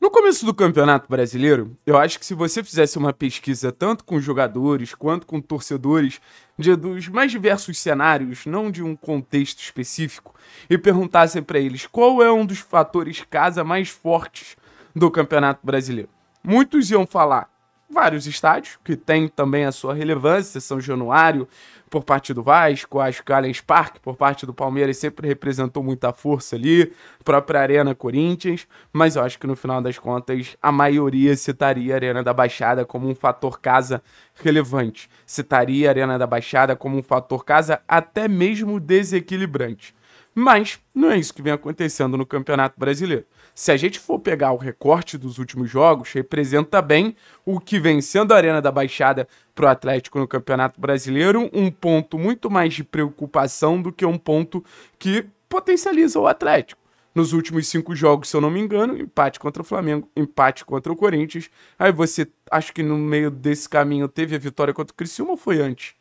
No começo do Campeonato Brasileiro, eu acho que se você fizesse uma pesquisa tanto com jogadores quanto com torcedores de, dos mais diversos cenários, não de um contexto específico, e perguntasse para eles qual é um dos fatores casa mais fortes do Campeonato Brasileiro, muitos iam falar vários estádios, que tem também a sua relevância, São Januário por parte do Vasco, acho que o Allianz Parque por parte do Palmeiras sempre representou muita força ali, própria Arena Corinthians, mas eu acho que no final das contas a maioria citaria a Arena da Baixada como um fator casa relevante, citaria a Arena da Baixada como um fator casa até mesmo desequilibrante. Mas não é isso que vem acontecendo no Campeonato Brasileiro. Se a gente for pegar o recorte dos últimos jogos, representa bem o que vem sendo a Arena da Baixada para o Atlético no Campeonato Brasileiro, um ponto muito mais de preocupação do que um ponto que potencializa o Atlético. Nos últimos cinco jogos, se eu não me engano, empate contra o Flamengo, empate contra o Corinthians. Aí você, acho que no meio desse caminho teve a vitória contra o Criciúma ou foi antes?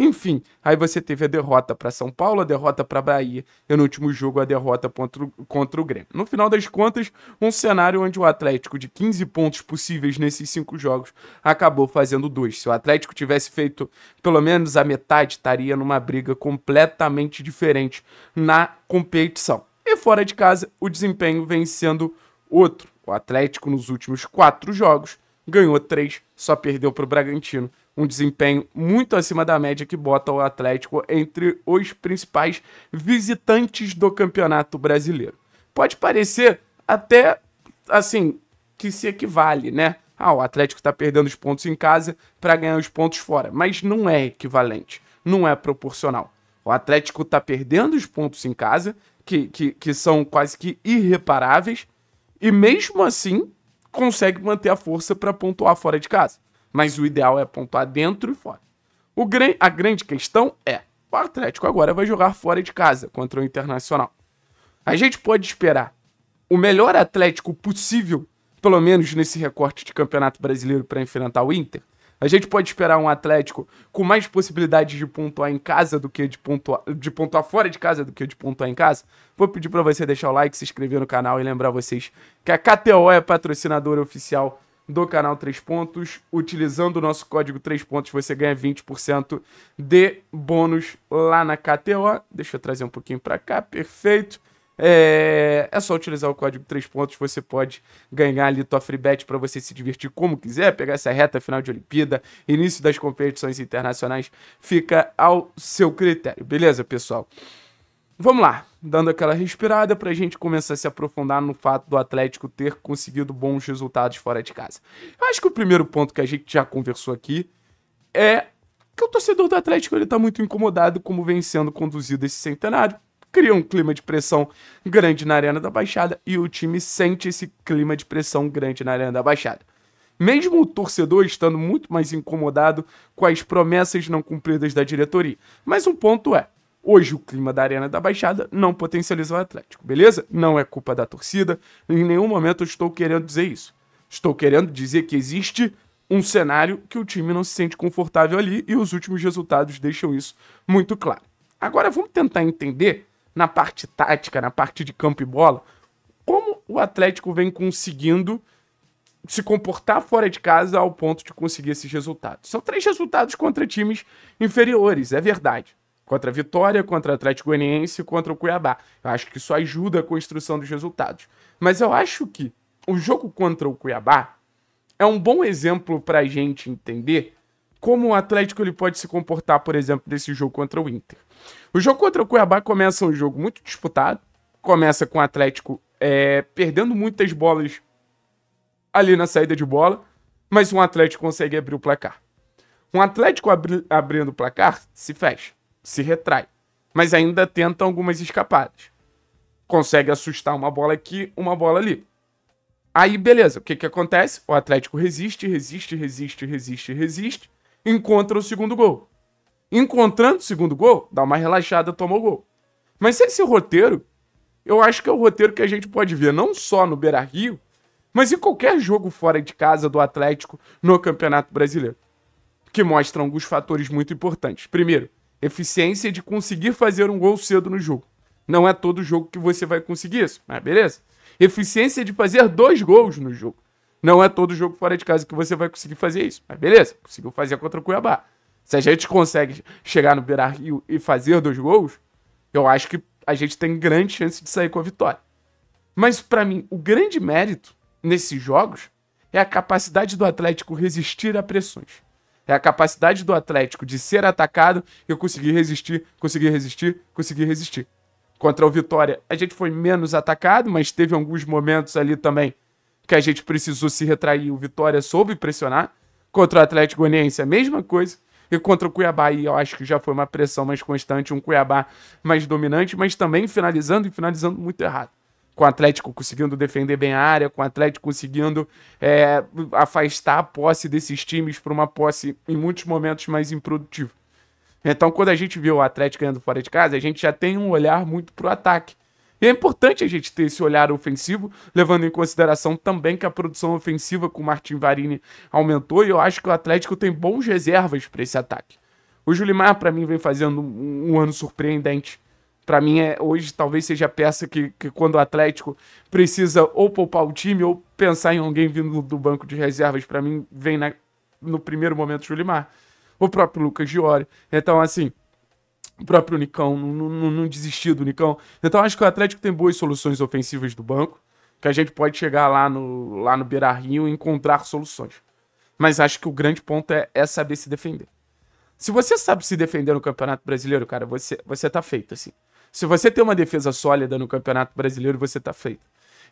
Enfim, aí você teve a derrota para São Paulo, a derrota para Bahia e no último jogo a derrota contra o, contra o Grêmio. No final das contas, um cenário onde o Atlético, de 15 pontos possíveis nesses cinco jogos, acabou fazendo dois. Se o Atlético tivesse feito pelo menos a metade, estaria numa briga completamente diferente na competição. E fora de casa, o desempenho vem sendo outro. O Atlético, nos últimos quatro jogos, ganhou três, só perdeu para o Bragantino um desempenho muito acima da média que bota o Atlético entre os principais visitantes do Campeonato Brasileiro. Pode parecer até assim que se equivale, né? Ah, o Atlético está perdendo os pontos em casa para ganhar os pontos fora, mas não é equivalente, não é proporcional. O Atlético está perdendo os pontos em casa, que, que, que são quase que irreparáveis, e mesmo assim consegue manter a força para pontuar fora de casa. Mas o ideal é pontuar dentro e fora. O gran a grande questão é: o Atlético agora vai jogar fora de casa contra o Internacional. A gente pode esperar o melhor Atlético possível, pelo menos nesse recorte de Campeonato Brasileiro, para enfrentar o Inter? A gente pode esperar um Atlético com mais possibilidades de pontuar em casa do que de pontuar, de pontuar fora de casa do que de pontuar em casa? Vou pedir para você deixar o like, se inscrever no canal e lembrar vocês que a KTO é patrocinadora oficial do canal 3 Pontos. Utilizando o nosso código 3 Pontos, você ganha 20% de bônus lá na KTO. Deixa eu trazer um pouquinho para cá, perfeito. É, é só utilizar o código 3 pontos, você pode ganhar ali tua free bet para você se divertir como quiser, pegar essa reta final de Olimpíada, início das competições internacionais, fica ao seu critério. Beleza, pessoal? Vamos lá, dando aquela respirada para a gente começar a se aprofundar no fato do Atlético ter conseguido bons resultados fora de casa. Eu acho que o primeiro ponto que a gente já conversou aqui é que o torcedor do Atlético ele está muito incomodado como vem sendo conduzido esse centenário. Cria um clima de pressão grande na Arena da Baixada e o time sente esse clima de pressão grande na Arena da Baixada. Mesmo o torcedor estando muito mais incomodado com as promessas não cumpridas da diretoria. Mas um ponto é: Hoje o clima da Arena da Baixada não potencializou o Atlético, beleza? Não é culpa da torcida, em nenhum momento eu estou querendo dizer isso. Estou querendo dizer que existe um cenário que o time não se sente confortável ali e os últimos resultados deixam isso muito claro. Agora vamos tentar entender, na parte tática, na parte de campo e bola, como o Atlético vem conseguindo se comportar fora de casa ao ponto de conseguir esses resultados. São três resultados contra times inferiores, é verdade. Contra a Vitória, contra o Atlético Goianiense, contra o Cuiabá. Eu acho que isso ajuda a construção dos resultados. Mas eu acho que o jogo contra o Cuiabá é um bom exemplo para a gente entender como o Atlético ele pode se comportar, por exemplo, desse jogo contra o Inter. O jogo contra o Cuiabá começa um jogo muito disputado, começa com o Atlético é, perdendo muitas bolas ali na saída de bola, mas um Atlético consegue abrir o placar. Um Atlético abri abrindo o placar se fecha se retrai, mas ainda tenta algumas escapadas. Consegue assustar uma bola aqui, uma bola ali. Aí, beleza, o que, que acontece? O Atlético resiste, resiste, resiste, resiste, resiste, encontra o segundo gol. Encontrando o segundo gol, dá uma relaxada, toma o gol. Mas esse roteiro, eu acho que é o roteiro que a gente pode ver não só no Beira Rio, mas em qualquer jogo fora de casa do Atlético no Campeonato Brasileiro. Que mostra alguns fatores muito importantes. Primeiro, eficiência de conseguir fazer um gol cedo no jogo. Não é todo jogo que você vai conseguir isso, mas beleza? Eficiência de fazer dois gols no jogo. Não é todo jogo fora de casa que você vai conseguir fazer isso, mas beleza? Conseguiu fazer contra o Cuiabá. Se a gente consegue chegar no Beira Rio e fazer dois gols, eu acho que a gente tem grande chance de sair com a vitória. Mas para mim, o grande mérito nesses jogos é a capacidade do Atlético resistir a pressões. É a capacidade do Atlético de ser atacado e conseguir resistir, conseguir resistir, conseguir resistir. Contra o Vitória, a gente foi menos atacado, mas teve alguns momentos ali também que a gente precisou se retrair. O Vitória soube pressionar. Contra o Atlético Goianiense, a mesma coisa. E contra o Cuiabá, e eu acho que já foi uma pressão mais constante, um Cuiabá mais dominante, mas também finalizando e finalizando muito errado com o Atlético conseguindo defender bem a área, com o Atlético conseguindo é, afastar a posse desses times para uma posse em muitos momentos mais improdutiva. Então, quando a gente vê o Atlético ganhando fora de casa, a gente já tem um olhar muito para o ataque. E é importante a gente ter esse olhar ofensivo, levando em consideração também que a produção ofensiva com o Martin Varini aumentou, e eu acho que o Atlético tem bons reservas para esse ataque. O Julimar, para mim, vem fazendo um ano surpreendente para mim é hoje talvez seja a peça que, que quando o Atlético precisa ou poupar o time ou pensar em alguém vindo do banco de reservas, para mim vem na, no primeiro momento o Julimar, o próprio Lucas Giori. Então assim, o próprio Nicão não, não, não desistiu do Nicão. Então acho que o Atlético tem boas soluções ofensivas do banco, que a gente pode chegar lá no lá no Beira-Rio e encontrar soluções. Mas acho que o grande ponto é, é saber se defender. Se você sabe se defender no Campeonato Brasileiro, cara, você, você tá feito, assim. Se você tem uma defesa sólida no Campeonato Brasileiro, você tá feito.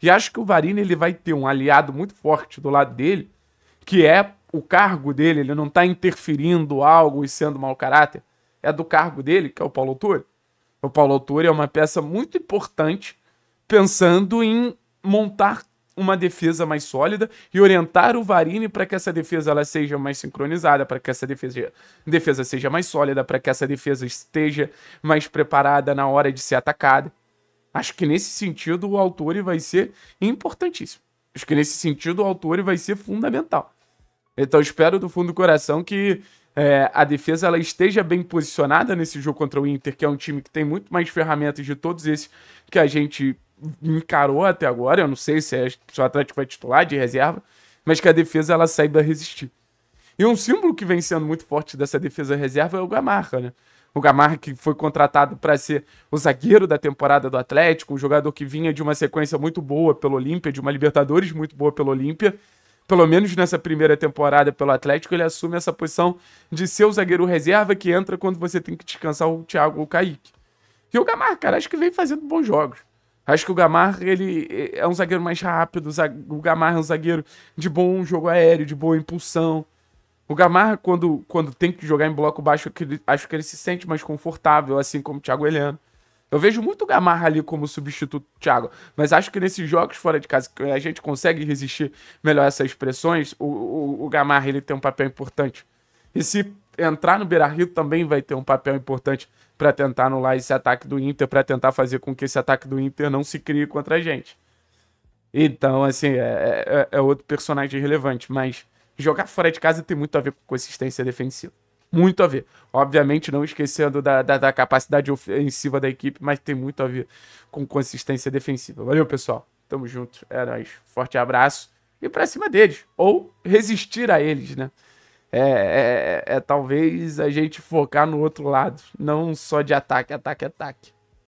E acho que o Varini ele vai ter um aliado muito forte do lado dele, que é o cargo dele, ele não tá interferindo algo e sendo mau caráter. É do cargo dele, que é o Paulo Autori. O Paulo Autori é uma peça muito importante pensando em montar uma defesa mais sólida e orientar o Varini para que essa defesa ela seja mais sincronizada, para que essa defesa, defesa seja mais sólida, para que essa defesa esteja mais preparada na hora de ser atacada. Acho que nesse sentido o Autori vai ser importantíssimo. Acho que nesse sentido o Autori vai ser fundamental. Então espero do fundo do coração que é, a defesa ela esteja bem posicionada nesse jogo contra o Inter, que é um time que tem muito mais ferramentas de todos esses que a gente me encarou até agora. Eu não sei se, é, se o Atlético vai titular de reserva, mas que a defesa ela saiba resistir. E um símbolo que vem sendo muito forte dessa defesa reserva é o Gamarra, né? O Gamarra que foi contratado para ser o zagueiro da temporada do Atlético, um jogador que vinha de uma sequência muito boa pelo Olímpia, de uma Libertadores muito boa pelo Olímpia. Pelo menos nessa primeira temporada pelo Atlético, ele assume essa posição de ser o zagueiro reserva que entra quando você tem que descansar o Thiago ou o Kaique. E o Gamarra, cara, acho que vem fazendo bons jogos. Acho que o Gamar, ele é, é um zagueiro mais rápido. O Gamar é um zagueiro de bom jogo aéreo, de boa impulsão. O Gamarra, quando, quando tem que jogar em bloco baixo, acho que ele se sente mais confortável, assim como o Thiago Heleno. Eu vejo muito o Gamarra ali como substituto do Thiago, mas acho que nesses jogos fora de casa, que a gente consegue resistir melhor a essas pressões, o, o, o Gamarra ele tem um papel importante. E se entrar no Beira-Rio também vai ter um papel importante para tentar anular esse ataque do Inter, para tentar fazer com que esse ataque do Inter não se crie contra a gente. Então, assim, é, é, é, é outro personagem relevante, mas jogar fora de casa tem muito a ver com consistência defensiva. Muito a ver. Obviamente, não esquecendo da, da, da capacidade ofensiva da equipe, mas tem muito a ver com consistência defensiva. Valeu, pessoal. Tamo junto. É nóis. Forte abraço. E pra cima deles. Ou resistir a eles, né? É, é, é, é, talvez a gente focar no outro lado, não só de ataque, ataque, ataque.